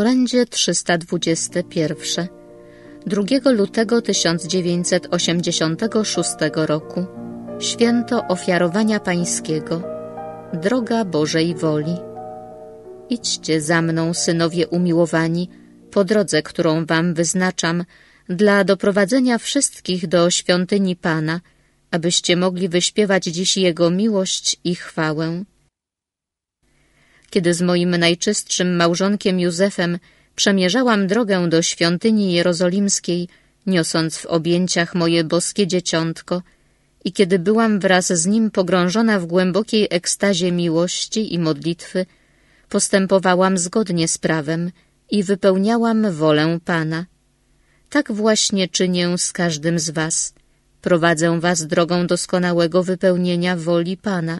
orędzie 321 2 lutego 1986 roku Święto Ofiarowania Pańskiego Droga Bożej Woli Idźcie za mną, synowie umiłowani, po drodze, którą wam wyznaczam, dla doprowadzenia wszystkich do świątyni Pana, abyście mogli wyśpiewać dziś Jego miłość i chwałę. Kiedy z moim najczystszym małżonkiem Józefem przemierzałam drogę do świątyni jerozolimskiej, niosąc w objęciach moje boskie dzieciątko, i kiedy byłam wraz z nim pogrążona w głębokiej ekstazie miłości i modlitwy, postępowałam zgodnie z prawem i wypełniałam wolę Pana. Tak właśnie czynię z każdym z was. Prowadzę was drogą doskonałego wypełnienia woli Pana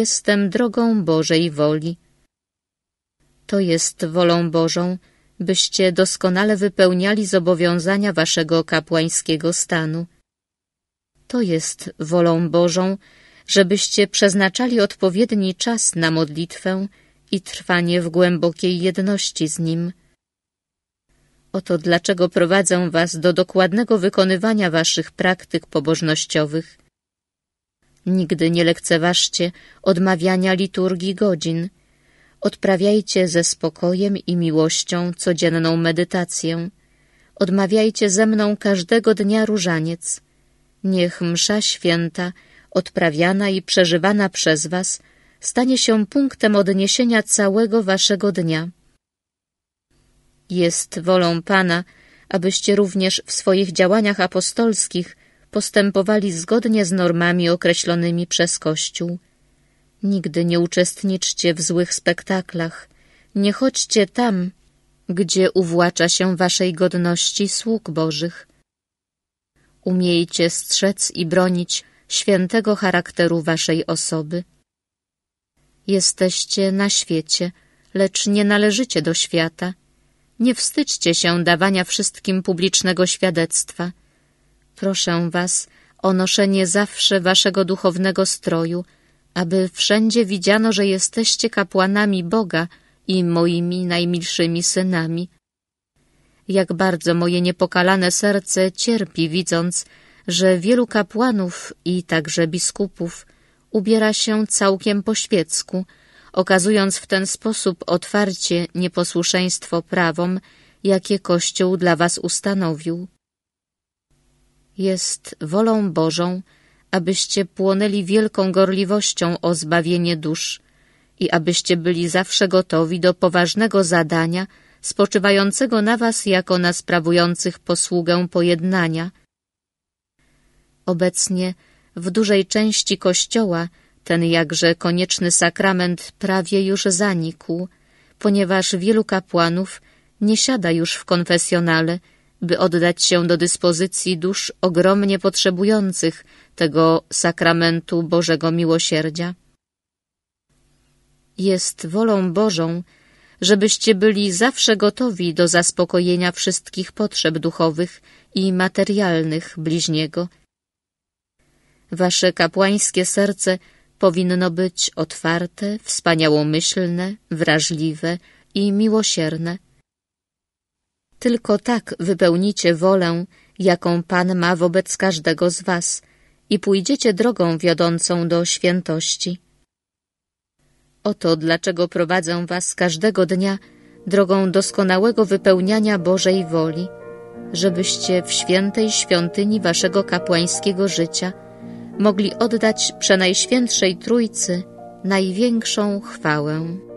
jestem drogą Bożej woli. To jest wolą Bożą, byście doskonale wypełniali zobowiązania waszego kapłańskiego stanu. To jest wolą Bożą, żebyście przeznaczali odpowiedni czas na modlitwę i trwanie w głębokiej jedności z Nim. Oto dlaczego prowadzę was do dokładnego wykonywania waszych praktyk pobożnościowych – Nigdy nie lekceważcie odmawiania liturgii godzin. Odprawiajcie ze spokojem i miłością codzienną medytację. Odmawiajcie ze mną każdego dnia różaniec. Niech msza święta, odprawiana i przeżywana przez was, stanie się punktem odniesienia całego waszego dnia. Jest wolą Pana, abyście również w swoich działaniach apostolskich postępowali zgodnie z normami określonymi przez Kościół. Nigdy nie uczestniczcie w złych spektaklach, nie chodźcie tam, gdzie uwłacza się waszej godności sług bożych. Umiejcie strzec i bronić świętego charakteru waszej osoby. Jesteście na świecie, lecz nie należycie do świata. Nie wstydźcie się dawania wszystkim publicznego świadectwa – Proszę was o noszenie zawsze waszego duchownego stroju, aby wszędzie widziano, że jesteście kapłanami Boga i moimi najmilszymi synami. Jak bardzo moje niepokalane serce cierpi, widząc, że wielu kapłanów i także biskupów ubiera się całkiem po świecku, okazując w ten sposób otwarcie nieposłuszeństwo prawom, jakie Kościół dla was ustanowił. Jest wolą Bożą, abyście płonęli wielką gorliwością o zbawienie dusz i abyście byli zawsze gotowi do poważnego zadania spoczywającego na was jako na sprawujących posługę pojednania. Obecnie w dużej części Kościoła ten jakże konieczny sakrament prawie już zanikł, ponieważ wielu kapłanów nie siada już w konfesjonale, by oddać się do dyspozycji dusz ogromnie potrzebujących tego sakramentu Bożego Miłosierdzia. Jest wolą Bożą, żebyście byli zawsze gotowi do zaspokojenia wszystkich potrzeb duchowych i materialnych bliźniego. Wasze kapłańskie serce powinno być otwarte, wspaniałomyślne, wrażliwe i miłosierne – tylko tak wypełnicie wolę, jaką Pan ma wobec każdego z was i pójdziecie drogą wiodącą do świętości. Oto dlaczego prowadzę was każdego dnia drogą doskonałego wypełniania Bożej woli, żebyście w świętej świątyni waszego kapłańskiego życia mogli oddać Przenajświętszej Trójcy największą chwałę.